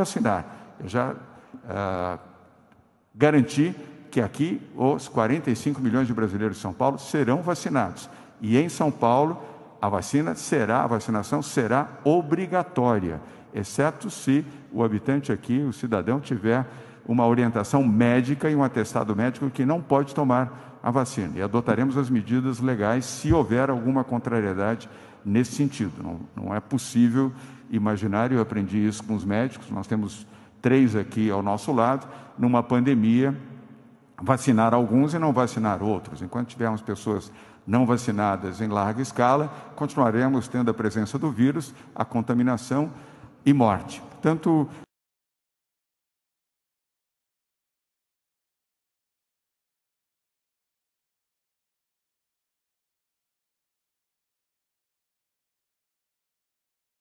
vacinar. Eu já ah, garanti que aqui os 45 milhões de brasileiros de São Paulo serão vacinados. E em São Paulo, a vacina será, a vacinação será obrigatória, exceto se o habitante aqui, o cidadão, tiver uma orientação médica e um atestado médico que não pode tomar a vacina e adotaremos as medidas legais se houver alguma contrariedade nesse sentido. Não, não é possível imaginar, eu aprendi isso com os médicos, nós temos três aqui ao nosso lado, numa pandemia, vacinar alguns e não vacinar outros. Enquanto tivermos pessoas não vacinadas em larga escala, continuaremos tendo a presença do vírus, a contaminação e morte. Portanto,